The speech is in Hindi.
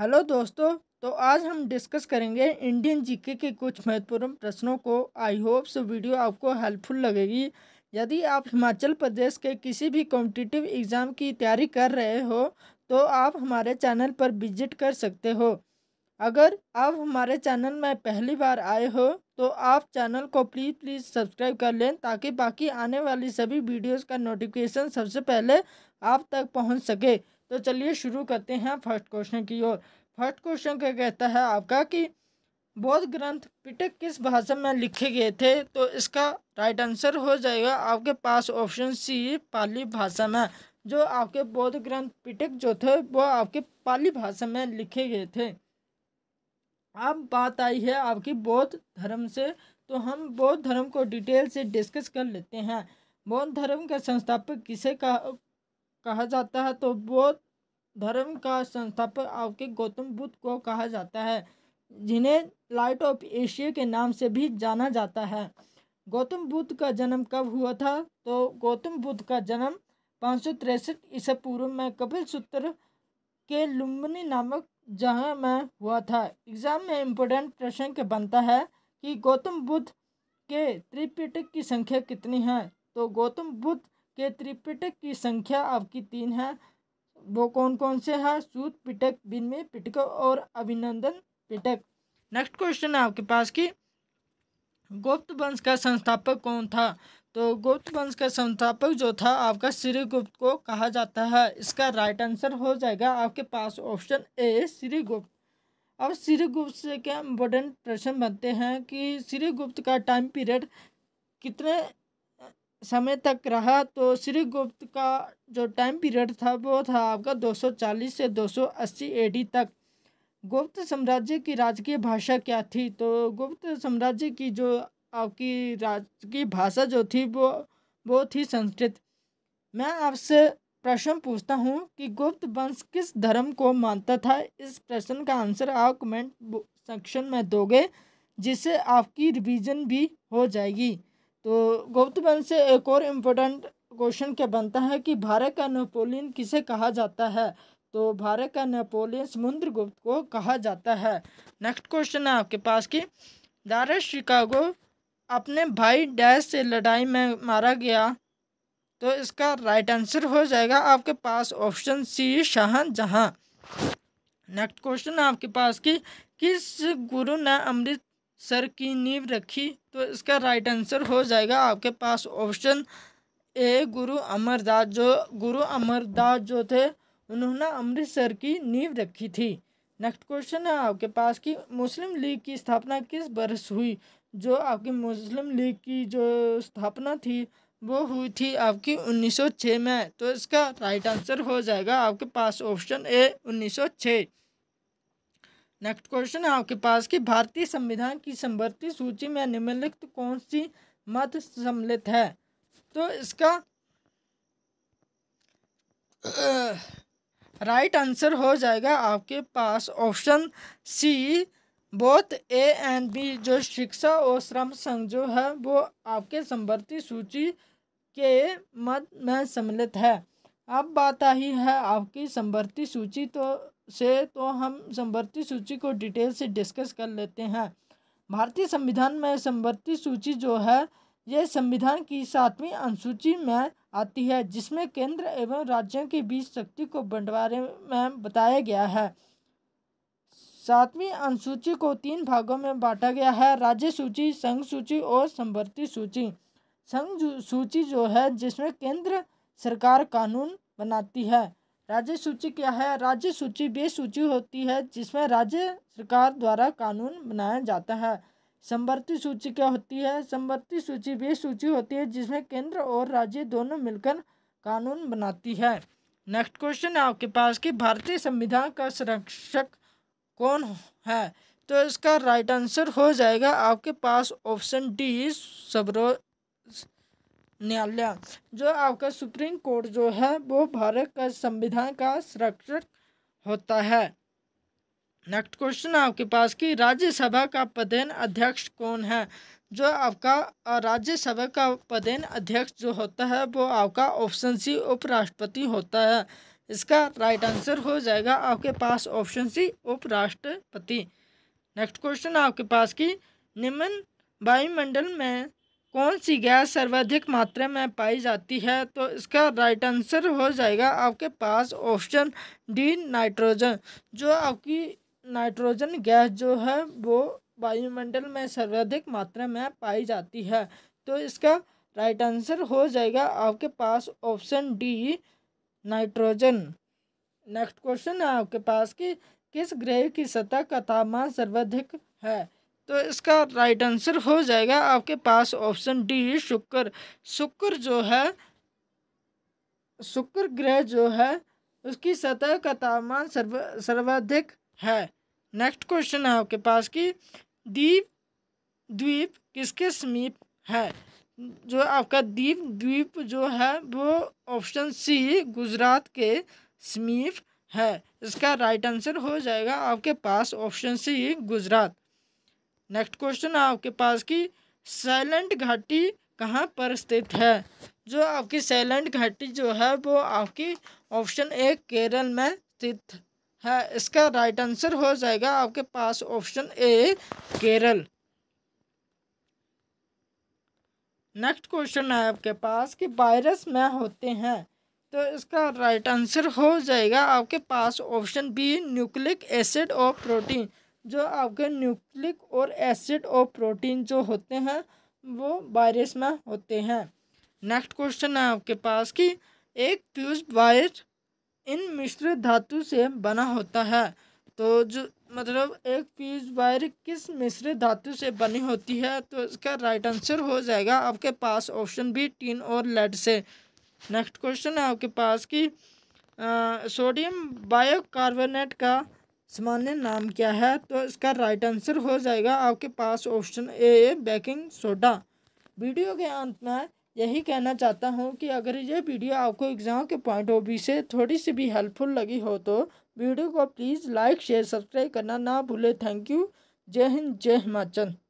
हेलो दोस्तों तो आज हम डिस्कस करेंगे इंडियन जीके के कुछ महत्वपूर्ण प्रश्नों को आई होप सो वीडियो आपको हेल्पफुल लगेगी यदि आप हिमाचल प्रदेश के किसी भी कॉम्पिटिटिव एग्ज़ाम की तैयारी कर रहे हो तो आप हमारे चैनल पर विजिट कर सकते हो अगर आप हमारे चैनल में पहली बार आए हो तो आप चैनल को प्लीज़ प्लीज़ सब्सक्राइब कर लें ताकि बाकी आने वाली सभी वीडियोज़ का नोटिफिकेशन सबसे पहले आप तक पहुँच सके तो चलिए शुरू करते हैं फर्स्ट क्वेश्चन की ओर फर्स्ट क्वेश्चन क्या कहता है आपका कि बौद्ध ग्रंथ पिटक किस भाषा में लिखे गए थे तो इसका राइट आंसर हो जाएगा आपके पास ऑप्शन सी पाली भाषा में जो आपके बौद्ध ग्रंथ पिटक जो थे वो आपके पाली भाषा में लिखे गए थे अब बात आई है आपकी बौद्ध धर्म से तो हम बौद्ध धर्म को डिटेल से डिस्कस कर लेते हैं बौद्ध धर्म का संस्थापक किसे कहा कहा जाता है तो बौद्ध धर्म का संस्थापक आपके गौतम बुद्ध को कहा जाता है जिन्हें लाइट ऑफ एशिया के नाम से भी जाना जाता है गौतम बुद्ध का जन्म कब हुआ था तो गौतम बुद्ध का जन्म पाँच सौ तिरसठ ईसा पूर्व में कपिल सूत्र के लुम्बनी नामक जगह में हुआ था एग्जाम में इम्पोर्टेंट प्रश्न के बनता है कि गौतम बुद्ध के त्रिपिटक की संख्या कितनी है तो गौतम बुद्ध के त्रिपिटक की संख्या आपकी तीन है वो कौन कौन से है सूत पिटक विनमय पिटक और अभिनंदन पिटक नेक्स्ट क्वेश्चन है आपके पास की गुप्त वंश का संस्थापक कौन था तो गुप्त वंश का संस्थापक जो था आपका श्रीगुप्त को कहा जाता है इसका राइट आंसर हो जाएगा आपके पास ऑप्शन ए श्रीगुप्त अब श्रीगुप्त से क्या इम्पोर्टेंट प्रश्न बनते हैं कि श्रीगुप्त का टाइम पीरियड कितने समय तक रहा तो श्री गुप्त का जो टाइम पीरियड था वो था आपका 240 से 280 सौ तक गुप्त साम्राज्य की राजकीय भाषा क्या थी तो गुप्त साम्राज्य की जो आपकी राजकीय भाषा जो थी वो वो थी संस्कृत मैं आपसे प्रश्न पूछता हूँ कि गुप्त वंश किस धर्म को मानता था इस प्रश्न का आंसर आप कमेंट सेक्शन में दोगे जिससे आपकी रिवीजन भी हो जाएगी तो गुप्त वंश से एक और इम्पोर्टेंट क्वेश्चन क्या बनता है कि भारत का नेपोलियन किसे कहा जाता है तो भारत का नेपोलियन समुद्र गुप्त को कहा जाता है नेक्स्ट क्वेश्चन है आपके पास कि दारा शिकागो अपने भाई डैश से लड़ाई में मारा गया तो इसका राइट आंसर हो जाएगा आपके पास option C Shah Jahan next question है आपके पास कि किस गुरु ने अमृत सर की नींव रखी तो इसका राइट आंसर हो जाएगा आपके पास ऑप्शन ए गुरु अमरदास जो गुरु अमरदास जो थे उन्होंने अमृतसर की नींव रखी थी नेक्स्ट क्वेश्चन है आपके पास कि मुस्लिम लीग की स्थापना किस वर्ष हुई जो आपकी मुस्लिम लीग की जो स्थापना थी वो हुई थी आपकी 1906 में तो इसका राइट आंसर हो जाएगा आपके पास ऑप्शन ए 1906 नेक्स्ट क्वेश्चन है आपके पास कि भारतीय संविधान की संवर्ती सूची में निम्नलिखित कौन सी मत सम्मिलित है तो इसका राइट आंसर हो जाएगा आपके पास option C both A and B जो शिक्षा और श्रम संघ जो है वो आपके संवर्ती सूची के मत में सम्मिलित है अब बात आई है आपकी संवर्ती सूची तो से तो हम समवर्ती सूची को डिटेल से डिस्कस कर लेते हैं भारतीय संविधान में समवर्ती सूची जो है यह संविधान की सातवीं अनुसूची में आती है जिसमें केंद्र एवं राज्यों के बीच शक्ति को बंटवारे में बताया गया है सातवीं अनुसूची को तीन भागों में बांटा गया है राज्य सूची संघ सूची और समवर्ती सूची संघ सूची जो है जिसमें केंद्र सरकार कानून बनाती है राज्य सूची क्या है राज्य सूची वे सूची होती है जिसमें राज्य सरकार द्वारा कानून बनाया जाता है संवर्ती सूची क्या होती है संवर्ती सूची वे सूची होती है जिसमें केंद्र और राज्य दोनों मिलकर कानून बनाती है नेक्स्ट क्वेश्चन है आपके पास कि भारतीय संविधान का संरक्षक कौन है तो इसका राइट आंसर हो जाएगा आपके पास ऑप्शन डी सबरो न्यायालय जो आपका सुप्रीम कोर्ट जो है वो भारत का संविधान का संरक्षक होता है नेक्स्ट क्वेश्चन आपके पास कि राज्यसभा का पदेन अध्यक्ष कौन है जो आपका राज्यसभा का पदेन अध्यक्ष जो होता है वो आपका ऑप्शन सी उपराष्ट्रपति होता है इसका राइट आंसर हो जाएगा आपके पास ऑप्शन सी उपराष्ट्रपति नेक्स्ट क्वेश्चन आपके पास कि निम्न वायुमंडल में कौन सी गैस सर्वाधिक मात्रा में पाई जाती है तो इसका राइट आंसर हो जाएगा आपके पास ऑप्शन डी नाइट्रोजन जो आपकी नाइट्रोजन गैस जो है वो वायुमंडल में सर्वाधिक मात्रा में पाई जाती है तो इसका राइट आंसर हो जाएगा आपके पास option D nitrogen next question है आपके पास कि किस ग्रह की सतह का तापमान सर्वाधिक है तो इसका राइट आंसर हो जाएगा आपके पास ऑप्शन डी शुक्र शुक्र जो है शुक्र ग्रह जो है उसकी सतह का तापमान सर्व सर्वाधिक है नेक्स्ट क्वेश्चन है आपके पास कि द्वीप द्वीप किसके समीप है जो आपका द्वीप द्वीप जो है वो ऑप्शन सी गुजरात के समीप है इसका राइट आंसर हो जाएगा आपके पास option C Gujarat next question आपके पास की साइलेंट घाटी कहाँ पर स्थित है जो आपकी साइलेंट घाटी जो है वो आपकी ऑप्शन ए केरल में स्थित है इसका राइट आंसर हो जाएगा आपके पास option A Kerala next question है आपके पास कि वायरस में होते हैं तो इसका राइट आंसर हो जाएगा आपके पास ऑप्शन बी न्यूक्लिक एसिड और प्रोटीन जो आपके न्यूक्लिक और एसिड और प्रोटीन जो होते हैं वो वायरस में होते हैं नेक्स्ट क्वेश्चन है आपके पास कि एक प्यूज वायर इन मिश्र धातु से बना होता है तो जो मतलब एक फ्यूज वायर किस मिश्र धातु से बनी होती है तो इसका राइट आंसर हो जाएगा आपके पास ऑप्शन बी टीन और लेड से नेक्स्ट क्वेश्चन है आपके पास कि सोडियम बायोकार्बोनेट का सामान्य नाम क्या है तो इसका राइट आंसर हो जाएगा आपके पास option A baking soda video के अंत में यही कहना चाहता हूँ कि अगर ये वीडियो आपको एग्ज़ाम के पॉइंट ऑफ व्यू से थोड़ी सी भी हेल्पफुल लगी हो तो वीडियो को प्लीज़ लाइक शेयर सब्सक्राइब करना ना भूले थैंक यू जय हिंद जय हिमाचल